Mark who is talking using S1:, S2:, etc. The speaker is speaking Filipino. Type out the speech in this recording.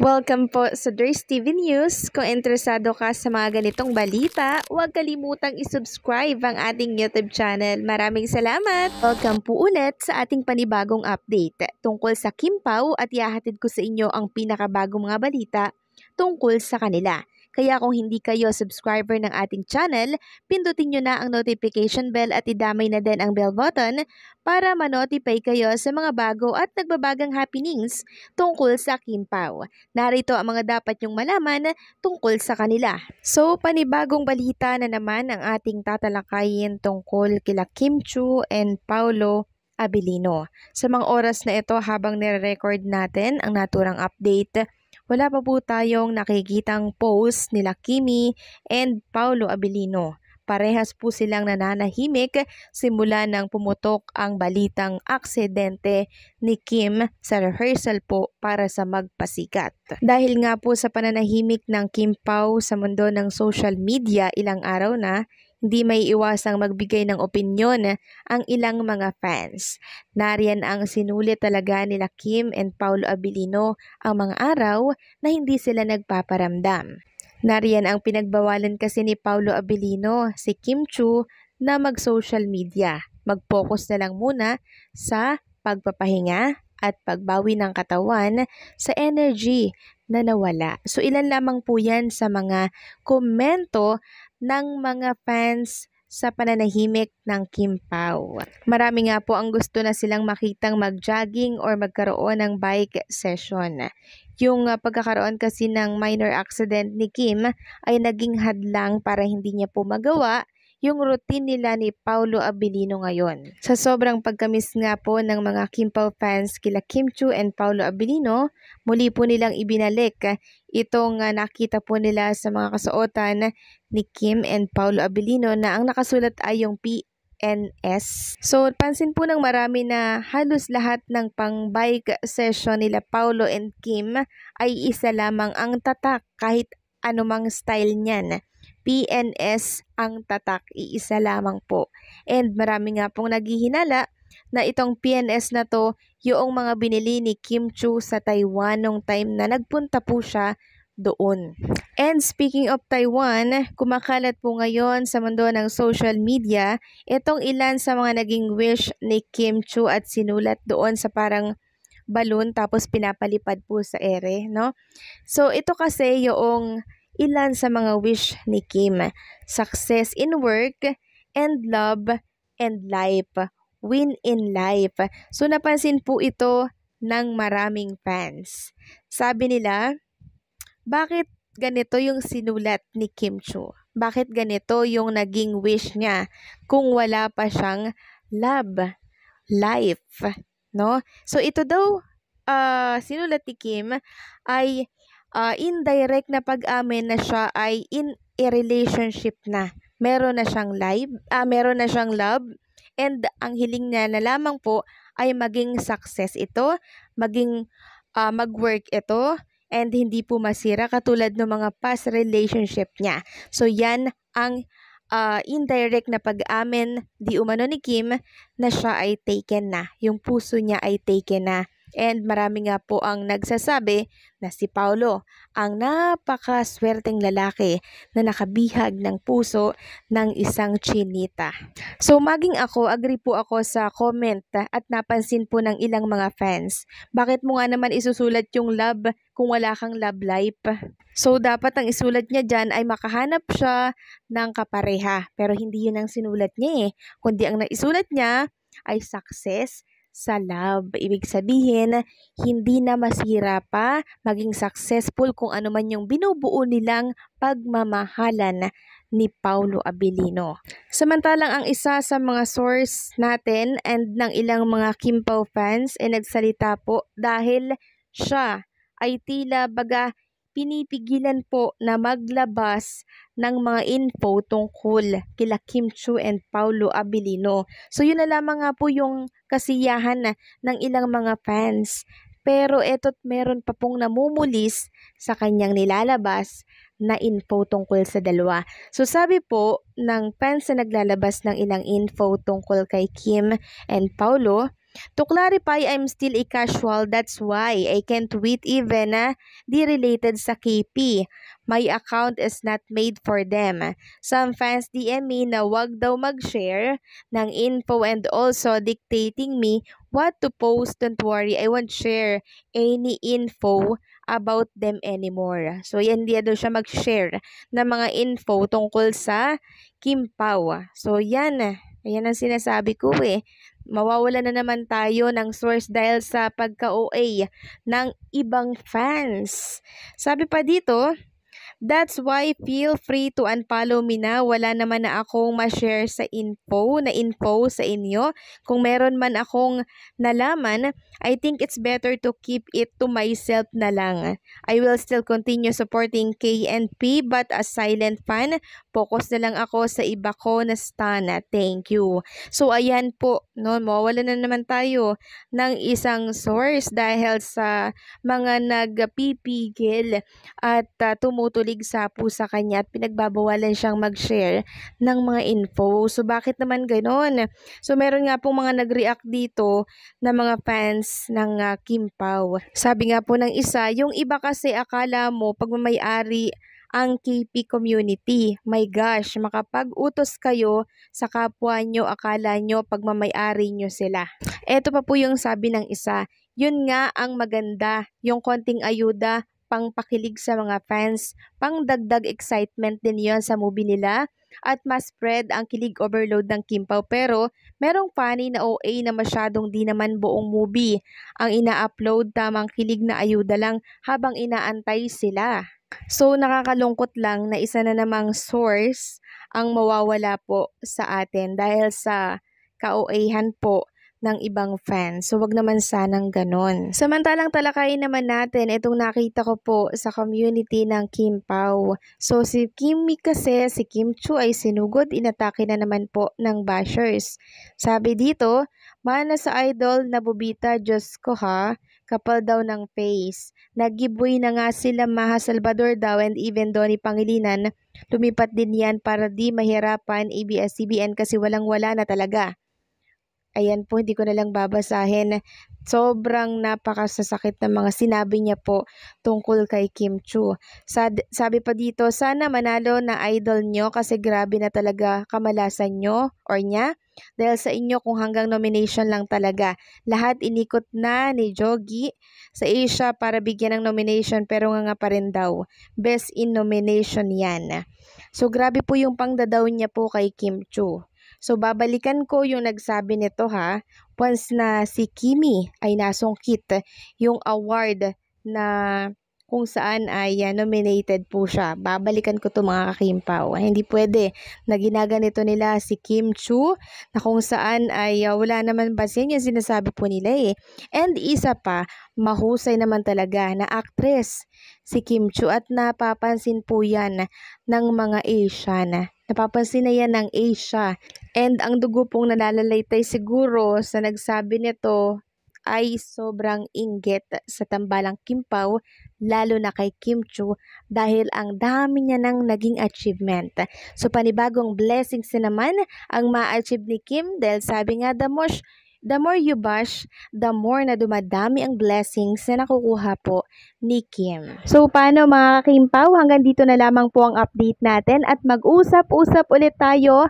S1: Welcome po sa Dres TV News. Kung interesado ka sa mga ganitong balita, huwag kalimutang isubscribe ang ating YouTube channel. Maraming salamat! Welcome po ulit sa ating panibagong update tungkol sa Kimpaw at iahatid ko sa inyo ang pinakabagong mga balita tungkol sa kanila. Kaya kung hindi kayo subscriber ng ating channel, pindutin nyo na ang notification bell at idamay na din ang bell button para manotify kayo sa mga bago at nagbabagang happenings tungkol sa Kimpaw. Narito ang mga dapat nyong malaman tungkol sa kanila. So, panibagong balita na naman ang ating tatalakayin tungkol kila Kim Chu and Paolo Abilino. Sa mga oras na ito habang nire-record natin ang naturang update wala pa po tayong nakikitang post nila Kimi and Paolo Abilino. Parehas po silang nananahimik simula nang pumutok ang balitang aksidente ni Kim sa rehearsal po para sa magpasikat. Dahil nga po sa pananahimik ng Kim Pao sa mundo ng social media ilang araw na, Di may iwasang magbigay ng opinyon ang ilang mga fans. Nariyan ang sinulit talaga nila Kim and Paulo Abilino ang mga araw na hindi sila nagpaparamdam. Nariyan ang pinagbawalan kasi ni Paulo Abilino si Kim Chu na mag-social media. Mag-focus na lang muna sa pagpapahinga at pagbawi ng katawan sa energy na nawala. So ilan lamang po yan sa mga komento ng mga fans sa pananahimik ng Kim Pao. Marami nga po ang gusto na silang makitang mag-jogging or magkaroon ng bike session. Yung ah, pagkakaroon kasi ng minor accident ni Kim ay naging hadlang para hindi niya po magawa yung routine nila ni Paulo Abilino ngayon. Sa sobrang pagkamis nga po ng mga Kim fans kila Kim Chu and Paulo Abilino, muli po nilang ibinalik itong ah, nakita po nila sa mga kasuotan ni Kim and Paulo Abilino na ang nakasulat ay yung P NS. So, pansin po ng marami na halos lahat ng pang-bike session nila Paulo and Kim ay isa lamang ang tatak kahit anumang style niyan. PNS ang tatak, iisa lamang po. And marami nga pong naghihinala na itong PNS na to, yung mga binili ni Kim Chu sa Taiwan nung time na nagpunta po siya doon. And speaking of Taiwan, kumakalat po ngayon sa mundo ng social media itong ilan sa mga naging wish ni Kim Chu at sinulat doon sa parang balon tapos pinapalipad po sa ere, no? So ito kasi yung ilan sa mga wish ni Kim. Success in work and love and life. Win in life. So napansin po ito ng maraming fans. Sabi nila, bakit ganito yung sinulat ni Kim Chu? Bakit ganito yung naging wish niya kung wala pa siyang love, life, no? So ito daw uh, sinulat ni Kim ay uh, indirect na pag-amin na siya ay in a relationship na. Meron na siyang live, uh, meron na siyang love, and ang hiling niya na lamang po ay maging success ito, maging uh, mag-work ito, and hindi po masira katulad ng mga past relationship niya. So yan ang uh, indirect na pag-amin di umano ni Kim na siya ay taken na. Yung puso niya ay taken na. And marami nga po ang nagsasabi na si Paolo ang napakaswerteng lalaki na nakabihag ng puso ng isang chinita. So maging ako, agree po ako sa comment at napansin po ng ilang mga fans. Bakit mo nga naman isusulat yung love kung wala kang love life? So dapat ang isulat niya dyan ay makahanap siya ng kapareha. Pero hindi yun ang sinulat niya eh. Kundi ang naisulat niya ay success sa love. Ibig sabihin, hindi na masira pa, maging successful kung ano man yung binubuo nilang pagmamahalan ni Paulo Abilino. Samantalang ang isa sa mga source natin and ng ilang mga Kim fans ay nagsalita po dahil siya ay tila baga pinipigilan po na maglabas ng mga info tungkol kila Kim Chu and Paulo Abilino. So yun na lamang nga po yung kasiyahan na ng ilang mga fans. Pero eto't meron pa pong namumulis sa kanyang nilalabas na info tungkol sa dalawa. So sabi po ng fans na naglalabas ng ilang info tungkol kay Kim and Paulo, To clarify, I'm still a casual. That's why I can't tweet even na ah, di related sa KP. My account is not made for them. Some fans DM me na wag daw mag-share ng info and also dictating me what to post. Don't worry, I won't share any info about them anymore. So, yan, hindi daw siya mag-share ng mga info tungkol sa Kim Pao. So, yan. Ayan ang sinasabi ko eh. Mawawala na naman tayo ng source dahil sa pagka-OA ng ibang fans. Sabi pa dito, That's why feel free to unfollow me na. Wala naman na akong ma-share sa info, na info sa inyo. Kung meron man akong nalaman, I think it's better to keep it to myself na lang. I will still continue supporting KNP but as silent fan, focus na lang ako sa iba ko na stana. Thank you. So ayan po, no, mawala na naman tayo ng isang source dahil sa mga nagpipigil at uh, tumutuloy paligsa po sa kanya at pinagbabawalan siyang mag-share ng mga info. So bakit naman ganon? So meron nga pong mga nag-react dito na mga fans ng uh, Kim Pao. Sabi nga po ng isa, yung iba kasi akala mo may-ari ang KP community. My gosh, makapag-utos kayo sa kapwa nyo, akala nyo, pagmamayari nyo sila. Ito pa po yung sabi ng isa, yun nga ang maganda, yung konting ayuda pangpakilig sa mga fans, pangdagdag excitement din yon sa movie nila at mas spread ang kilig overload ng Kimpaw pero merong funny na OA na masyadong di naman buong movie. Ang ina-upload tamang kilig na ayuda lang habang inaantay sila. So nakakalungkot lang na isa na namang source ang mawawala po sa atin dahil sa ka-OAhan po ng ibang fans. So wag naman sanang ganun. Samantalang talakayin naman natin itong nakita ko po sa community ng Kim Pao. So si Kimmy kasi, si Kim Chu ay sinugod, inatake na naman po ng bashers. Sabi dito, mana sa idol na bubita, Diyos ko ha, kapal daw ng face. Nagibuy na nga sila Maha Salvador daw and even Donny Pangilinan, lumipat din yan para di mahirapan ABS-CBN kasi walang wala na talaga. Ayan po, hindi ko na lang babasahin. Sobrang napakasasakit ng mga sinabi niya po tungkol kay Kim Chu. Sad, sabi pa dito, sana manalo na idol nyo kasi grabe na talaga kamalasan nyo or niya. Dahil sa inyo kung hanggang nomination lang talaga. Lahat inikot na ni Jogi sa Asia para bigyan ng nomination pero nga nga pa rin daw. Best in nomination yan. So grabe po yung pangdadaw niya po kay Kim Chu. So, babalikan ko yung nagsabi nito ha. Once na si Kimi ay nasungkit yung award na kung saan ay uh, nominated po siya. Babalikan ko to mga kakimpaw. Ah, hindi pwede na ginaganito nila si Kim Chu na kung saan ay uh, wala naman basin yung sinasabi po nila eh. And isa pa, mahusay naman talaga na actress si Kim Chu at napapansin po yan ng mga Asian. Napapansin na yan ng Asia And ang dugo pong nanalalaytay siguro sa nagsabi nito ay sobrang inggit sa tambalang Kimpaw, lalo na kay Kim Chu dahil ang dami niya ng naging achievement. So panibagong blessings na naman ang ma-achieve ni Kim dahil sabi nga the most The more you bash, the more na dumadami ang blessings na nakukuha po ni Kim. So paano mga Kimpaw, hanggang dito na lamang po ang update natin at mag-usap-usap ulit tayo